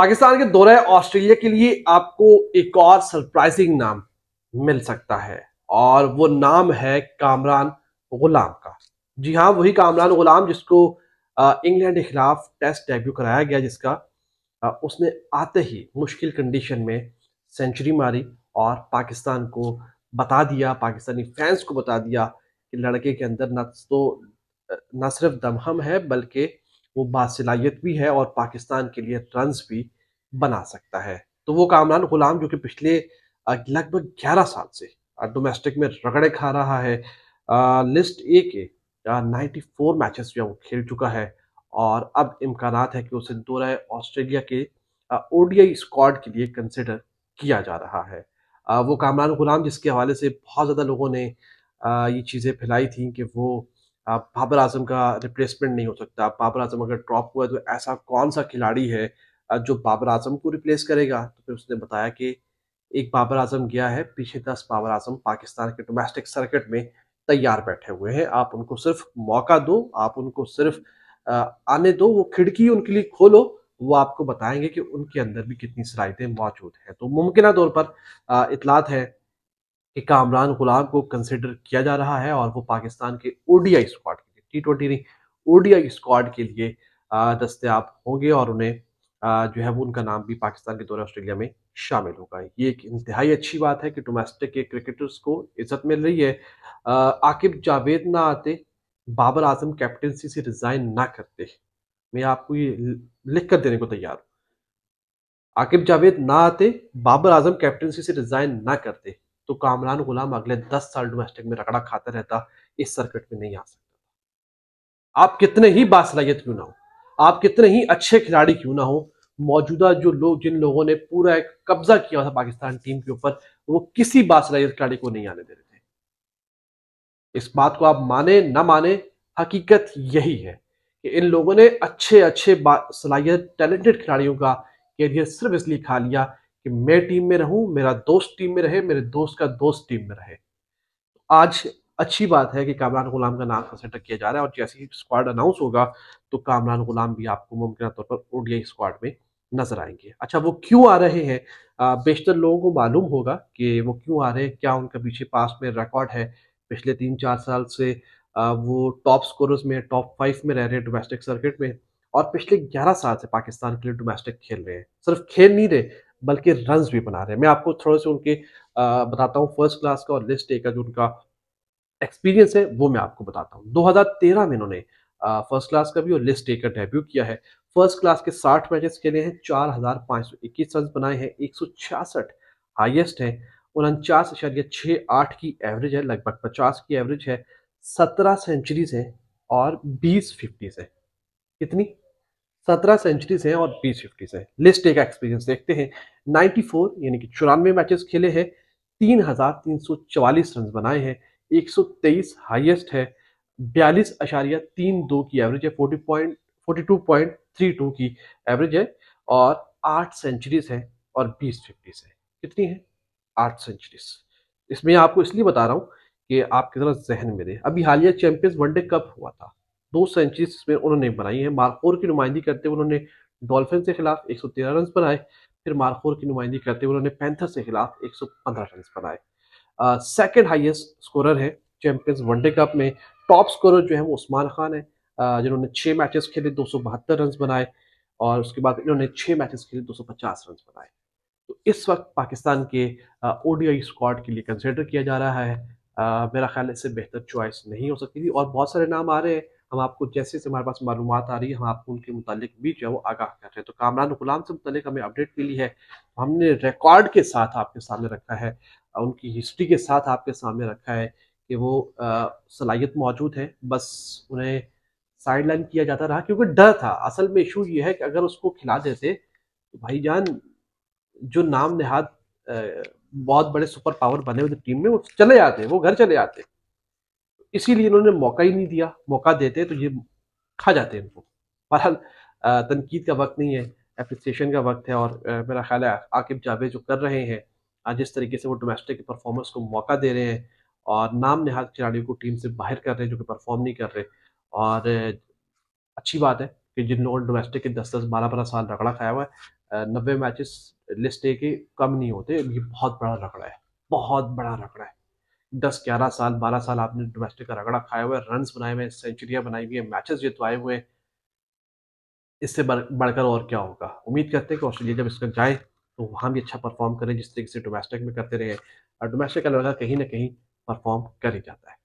पाकिस्तान के दौरे ऑस्ट्रेलिया के लिए आपको एक और सरप्राइजिंग नाम मिल सकता है और वो नाम है कामरान गुलाम का जी हाँ वही कामरान गुलाम जिसको इंग्लैंड के खिलाफ टेस्ट डेब्यू कराया गया जिसका उसने आते ही मुश्किल कंडीशन में सेंचुरी मारी और पाकिस्तान को बता दिया पाकिस्तानी फैंस को बता दिया कि लड़के के अंदर न तो न सिर्फ दमहम है बल्कि वो बासिलायत भी है और पाकिस्तान के लिए रन भी बना सकता है तो वो कामरान गुलाम जो कि पिछले लगभग ग्यारह साल से डोमेस्टिक में रगड़े खा रहा है लिस्ट ए के नाइन्टी फोर मैचेस जो है वो खेल चुका है और अब इम्कान है कि उसे दौरा ऑस्ट्रेलिया के ओडीआई स्क्वाड के लिए कंसिडर किया जा रहा है वो कामरान गुलाम जिसके हवाले से बहुत ज़्यादा लोगों ने ये चीज़ें फैलाई थी कि वो बाबर आजम का रिप्लेसमेंट नहीं हो सकता बाबर आजम अगर ड्रॉप हुआ है तो ऐसा कौन सा खिलाड़ी है जो बाबर आजम को रिप्लेस करेगा तो फिर उसने बताया कि एक बाबर आजम गया है पीछे दस बाबर आजम पाकिस्तान के डोमेस्टिक सर्किट में तैयार बैठे हुए हैं आप उनको सिर्फ मौका दो आप उनको सिर्फ आने दो वो खिड़की उनके लिए खोलो वो आपको बताएंगे कि उनके अंदर भी कितनी सलाहितें मौजूद हैं तो मुमकिन तौर पर इतलात है कि कामरान गुलाम को कंसिडर किया जा रहा है और वो पाकिस्तान के ओडीआई स्क्वाड के लिए टी ट्वेंटी नहीं ओडीआई स्क्वाड के लिए दस्तियाब होंगे और उन्हें जो है वो उनका नाम भी पाकिस्तान के दौरे ऑस्ट्रेलिया में शामिल होगा ये एक इंतहाई अच्छी बात है कि डोमेस्टिक के क्रिकेटर्स को इज्जत मिल रही है आकिब जावेद ना आते बाबर आजम कैप्टनसी से रिजाइन ना करते मैं आपको ये लिख कर देने को तैयार हूँ आकिब जावेद ना आते बाबर आजम कैप्टनसी से रिजाइन ना करते तो कामरान गुलाम अगले दस साल डोमेस्टिक में रगड़ा खाता रहता इस सर्किट में नहीं आ सकता आप कितने ही बासलाइत क्यों ना हो आप कितने ही अच्छे खिलाड़ी क्यों ना हो मौजूदा जो लोग जिन लोगों ने पूरा एक कब्जा किया था पाकिस्तान टीम के ऊपर वो किसी बासलाहियत खिलाड़ी को नहीं आने दे रहे थे इस बात को आप माने ना माने हकीकत यही है कि इन लोगों ने अच्छे अच्छे सलाहियत टैलेंटेड खिलाड़ियों का कैरियर सिर्फ इसलिए खा लिया कि मैं टीम में रहूं मेरा दोस्त टीम में रहे मेरे दोस्त का दोस्त टीम में रहे आज अच्छी बात है कि कामरान गुलाम का नाम कंसिडर किया जा रहा है और जैसे ही स्क्वाड अनाउंस होगा तो कामरान गुलाम भी आपको मुमकिन तौर पर ओडीआई स्क्वाड में नजर आएंगे अच्छा वो क्यों आ रहे हैं बेशतर लोगों को मालूम होगा कि वो क्यों आ रहे हैं क्या उनके पीछे पास में रिकॉर्ड है पिछले तीन चार साल से वो टॉप स्कोरर्स में टॉप फाइव में रह रहे हैं डोमेस्टिक सर्किट में और पिछले ग्यारह साल से पाकिस्तान के लिए डोमेस्टिक खेल रहे हैं सिर्फ खेल नहीं रहे बल्कि रन भी बना रहे हैं मैं आपको थोड़े से उनके आ, बताता हूँ फर्स्ट क्लास का और लिस्ट ए का जो उनका एक्सपीरियंस है वो मैं आपको बताता हूँ 2013 में इन्होंने फर्स्ट क्लास का भी और लिस्ट ए का डेब्यू किया है फर्स्ट क्लास के 60 मैचेस खेले हैं 4,521 रन बनाए हैं 166 हाईएस्ट है उनचास अशारिया छः आठ की एवरेज है लगभग पचास की एवरेज है सत्रह सेंचुरीज है और बीस फिफ्टीज है कितनी सत्रह सेंचुरीज हैं और बीस फिफ्टीज हैं लिस्ट एक एक्सपीरियंस देखते हैं 94 यानी कि चौरानवे मैचेस खेले हैं तीन हजार तीन सौ चवालीस रन बनाए हैं एक सौ तेईस हाइएस्ट है बयालीस अशारिया तीन दो की एवरेज है फोर्टी पॉइंट टू की एवरेज है और आठ सेंचुरीज हैं और बीस फिफ्टीज हैं कितनी है आठ सेंचुरीज इसमें आपको इसलिए बता रहा हूँ कि आपकी तरह जहन में रहे अभी हालिया चैंपियंस वनडे कप हुआ था दो सेंचुरीज इसमें उन्होंने बनाई है मारखोर की नुमाइंदगी करते हुए उन्होंने डॉल्फिन के खिलाफ 113 रन बनाए फिर मार्कोर की नुमाइंदगी करते हुए उन्होंने पैंथर के खिलाफ 115 रन बनाए सेकेंड हाइएस्ट स्कोरर है चैंपियंस वनडे कप में टॉप स्कोरर जो है वो उस्मान खान है जिन्होंने छः मैचेस खेले दो रन बनाए और उसके बाद इन्होंने छः मैचेस खेले 250 रन बनाए तो इस वक्त पाकिस्तान के ओडीआई स्क्वाड के लिए कंसिडर किया जा रहा है आ, मेरा ख्याल इससे बेहतर चॉइस नहीं हो सकती थी और बहुत सारे नाम आ रहे हैं हम आपको जैसे जैसे हमारे पास मालूम आ रही है हम आपको उनके मुतालिक भी जो है वो आगाह कर रहे हैं तो कामरान गुलाम से मुतल हमें अपडेट मिली है हमने रिकॉर्ड के साथ आपके सामने रखा है उनकी हिस्ट्री के साथ आपके सामने रखा है कि वो सलाहियत मौजूद है बस उन्हें साइड लाइन किया जाता रहा क्योंकि डर था असल में इशू ये है कि अगर उसको खिला देते तो भाई जान जो नाम नेहाद बहुत बड़े सुपर पावर बने हुए टीम में वो चले जाते वो घर चले जाते इसीलिए इन्होंने मौका ही नहीं दिया मौका देते तो ये खा जाते हैं इनको बहरहाल तनकीद का वक्त नहीं है एप्रिसिएशन का वक्त है और मेरा ख्याल है आकिब जावेद जो कर रहे हैं जिस तरीके से वो डोमेस्टिक परफॉर्मेंस को मौका दे रहे हैं और नाम नेहा खिलाड़ियों को टीम से बाहर कर रहे हैं जो कि परफॉर्म नहीं कर रहे और अच्छी बात है कि जिन लोगों ने डोमेस्टिक के दस दस बारह बारह साल रगड़ा खाया हुआ है नब्बे मैचेस लिस्ट ए के कम नहीं होते ये बहुत बड़ा रगड़ा है बहुत बड़ा रगड़ा है दस ग्यारह साल बारह साल आपने डोमेस्टिक का रगड़ा खाया हुआ है रन बनाए हुए सेंचुरियां बनाई हुई है मैचेस जितवाए हुए इससे बढ़कर और क्या होगा उम्मीद करते हैं कि ऑस्ट्रेलिया जब इसका जाए तो वहां भी अच्छा परफॉर्म करें जिस तरीके से डोमेस्टिक में करते रहे और डोमेस्टिक का लड़का कहीं ना कहीं परफॉर्म कर ही जाता है